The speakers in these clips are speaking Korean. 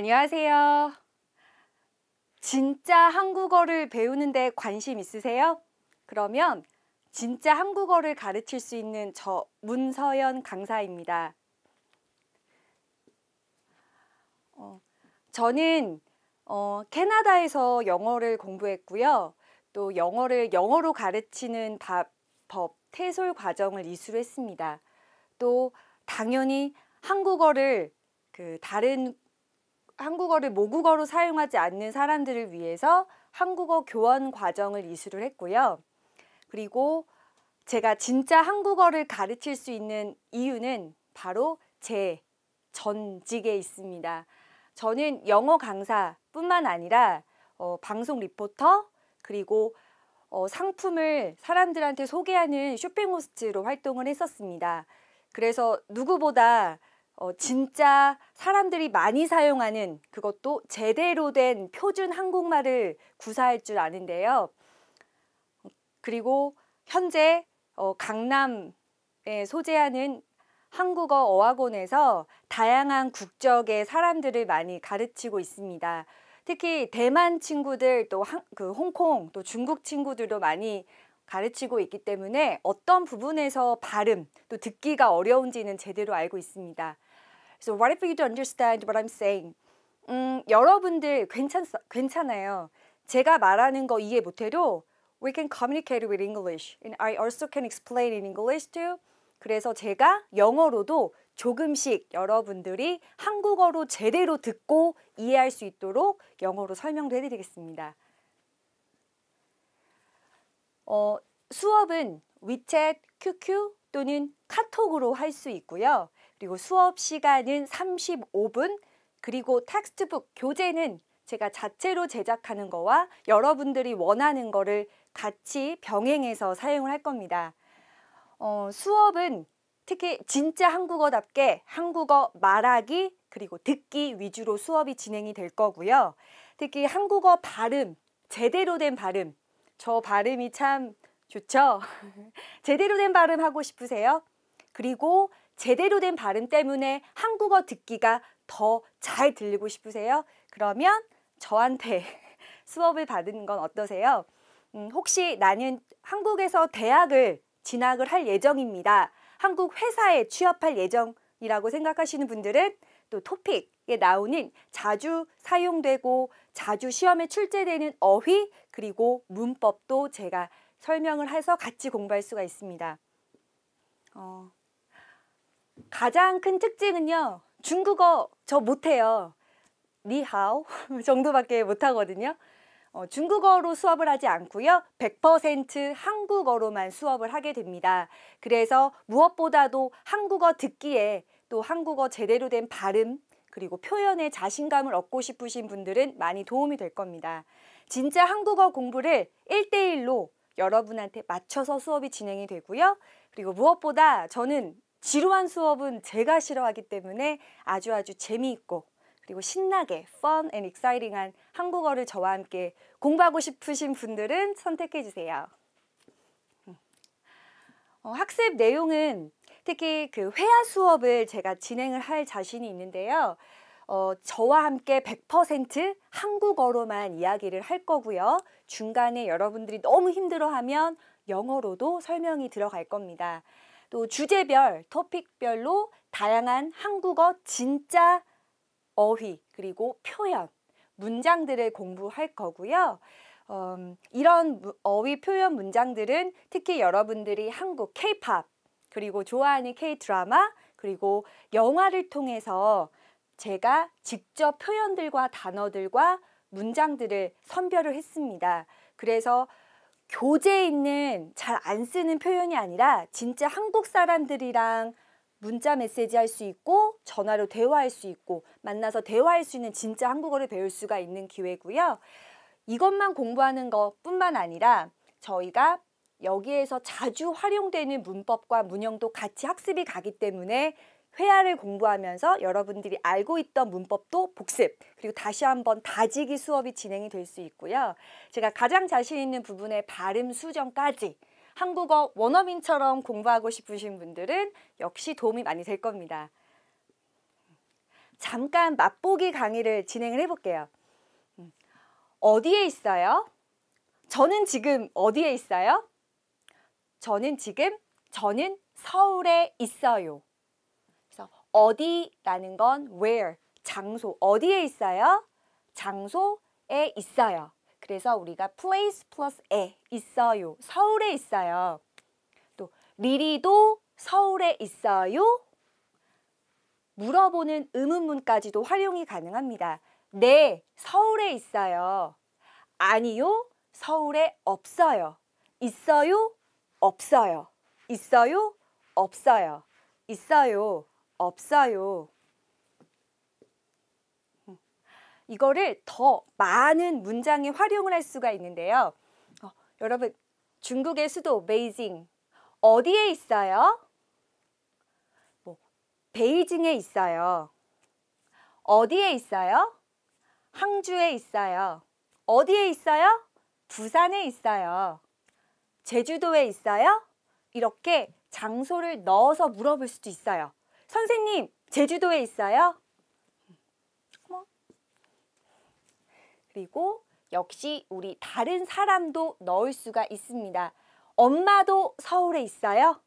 안녕하세요. 진짜 한국어를 배우는데 관심 있으세요? 그러면 진짜 한국어를 가르칠 수 있는 저 문서연 강사입니다. 어, 저는 어, 캐나다에서 영어를 공부했고요. 또 영어를 영어로 가르치는 밥, 법, 태솔 과정을 이수 했습니다. 또 당연히 한국어를 그 다른 한국어를 모국어로 사용하지 않는 사람들을 위해서 한국어 교원 과정을 이수를 했고요. 그리고 제가 진짜 한국어를 가르칠 수 있는 이유는 바로 제 전직에 있습니다. 저는 영어 강사뿐만 아니라 어, 방송 리포터 그리고 어, 상품을 사람들한테 소개하는 쇼핑 호스트로 활동을 했었습니다. 그래서 누구보다 어, 진짜 사람들이 많이 사용하는 그것도 제대로 된 표준 한국말을 구사할 줄 아는데요. 그리고 현재 어, 강남에 소재하는 한국어 어학원에서 다양한 국적의 사람들을 많이 가르치고 있습니다. 특히 대만 친구들 또 한, 그 홍콩 또 중국 친구들도 많이 가르치고 있기 때문에 어떤 부분에서 발음 또 듣기가 어려운지는 제대로 알고 있습니다. So what if you don't understand what I'm saying? 음, 여러분들 괜찮, 괜찮아요. 제가 말하는 거 이해 못해도 we can communicate with English and I also can explain in English too. 그래서 제가 영어로도 조금씩 여러분들이 한국어로 제대로 듣고 이해할 수 있도록 영어로 설명도 해드리겠습니다. 어, 수업은 위챗, QQ 또는 카톡으로 할 수 있고요. 그리고 수업 시간은 35분, 그리고 텍스트북 교재는 제가 자체로 제작하는 거와 여러분들이 원하는 거를 같이 병행해서 사용을 할 겁니다. 어, 수업은 특히 진짜 한국어답게 한국어 말하기 그리고 듣기 위주로 수업이 진행이 될 거고요. 특히 한국어 발음, 제대로 된 발음. 저 발음이 참 좋죠? 제대로 된 발음 하고 싶으세요? 그리고 제대로 된 발음 때문에 한국어 듣기가 더 잘 들리고 싶으세요? 그러면 저한테 수업을 받은 건 어떠세요? 음, 혹시 나는 한국에서 대학을 진학을 할 예정입니다. 한국 회사에 취업할 예정이라고 생각하시는 분들은 또 토픽에 나오는 자주 사용되고 자주 시험에 출제되는 어휘 그리고 문법도 제가 설명을 해서 같이 공부할 수가 있습니다. 어, 가장 큰 특징은요. 중국어 저 못해요. 니하오 정도밖에 못하거든요. 어, 중국어로 수업을 하지 않고요. 100% 한국어로만 수업을 하게 됩니다. 그래서 무엇보다도 한국어 듣기에 또 한국어 제대로 된 발음 그리고 표현에 자신감을 얻고 싶으신 분들은 많이 도움이 될 겁니다. 진짜 한국어 공부를 1대1로 여러분한테 맞춰서 수업이 진행이 되고요. 그리고 무엇보다 저는 지루한 수업은 제가 싫어하기 때문에 아주 아주 재미있고 그리고 신나게 fun and exciting한 한국어를 저와 함께 공부하고 싶으신 분들은 선택해 주세요. 음. 어, 학습 내용은 특히 그 회화 수업을 제가 진행을 할 자신이 있는데요. 어, 저와 함께 100% 한국어로만 이야기를 할 거고요. 중간에 여러분들이 너무 힘들어하면 영어로도 설명이 들어갈 겁니다. 또 주제별, 토픽별로 다양한 한국어 진짜 어휘 그리고 표현, 문장들을 공부할 거고요. 음, 이런 어휘 표현 문장들은 특히 여러분들이 한국 케이팝 그리고 좋아하는 케 드라마 그리고 영화를 통해서 제가 직접 표현들과 단어들과 문장들을 선별을 했습니다. 그래서 교재에 있는 잘 안 쓰는 표현이 아니라 진짜 한국 사람들이랑 문자 메시지 할 수 있고 전화로 대화할 수 있고 만나서 대화할 수 있는 진짜 한국어를 배울 수가 있는 기회고요. 이것만 공부하는 것뿐만 아니라 저희가 여기에서 자주 활용되는 문법과 문형도 같이 학습이 가기 때문에 회화를 공부하면서 여러분들이 알고 있던 문법도 복습 그리고 다시 한번 다지기 수업이 진행이 될 수 있고요. 제가 가장 자신 있는 부분의 발음 수정까지 한국어 원어민처럼 공부하고 싶으신 분들은 역시 도움이 많이 될 겁니다. 잠깐 맛보기 강의를 진행을 해볼게요. 음, 어디에 있어요? 저는 지금 어디에 있어요? 저는 지금 저는 서울에 있어요. 어디라는 건 where, 장소. 어디에 있어요? 장소에 있어요. 그래서 우리가 place plus 에 있어요. 서울에 있어요. 또 리리도 서울에 있어요. 물어보는 의문문까지도 활용이 가능합니다. 네, 서울에 있어요. 아니요, 서울에 없어요. 있어요? 없어요. 있어요? 없어요. 있어요. 없어요. 없어요. 이거를 더 많은 문장에 활용을 할 수가 있는데요. 어, 여러분, 중국의 수도 베이징 어디에 있어요? 뭐, 베이징에 있어요. 어디에 있어요? 항주에 있어요. 어디에 있어요? 부산에 있어요. 제주도에 있어요? 이렇게 장소를 넣어서 물어볼 수도 있어요. 선생님, 제주도에 있어요? 그리고 역시 우리 다른 사람도 넣을 수가 있습니다. 엄마도 서울에 있어요?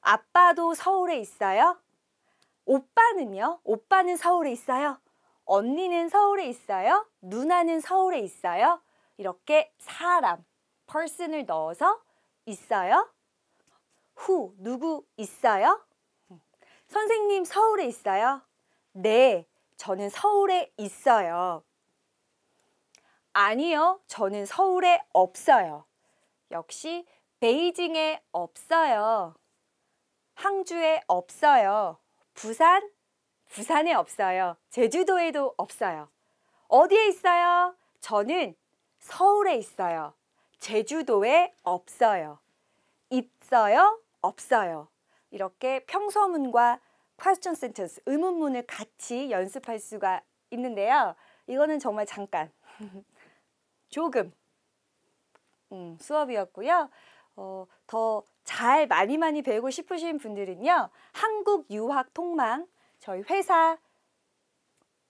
아빠도 서울에 있어요? 오빠는요? 오빠는 서울에 있어요? 언니는 서울에 있어요? 누나는 서울에 있어요? 이렇게 사람, person을 넣어서 있어요? 후, 누구 있어요? 선생님 서울에 있어요? 네, 저는 서울에 있어요. 아니요, 저는 서울에 없어요. 역시 베이징에 없어요. 항주에 없어요. 부산? 부산에 없어요. 제주도에도 없어요. 어디에 있어요? 저는 서울에 있어요. 제주도에 없어요. 있어요? 없어요. 이렇게 평서문과 question sentence, 의문문을 같이 연습할 수가 있는데요. 이거는 정말 잠깐, 조금 음, 수업이었고요. 어, 더잘 많이 많이 배우고 싶으신 분들은요. 한국 유학 통망 저희 회사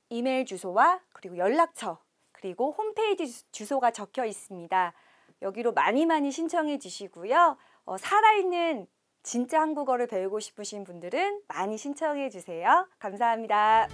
이메일 주소와 그리고 연락처 그리고 홈페이지 주소가 적혀 있습니다. 여기로 많이 많이 신청해 주시고요. 어, 살아있는 진짜 한국어를 배우고 싶으신 분들은 많이 신청해 주세요. 감사합니다.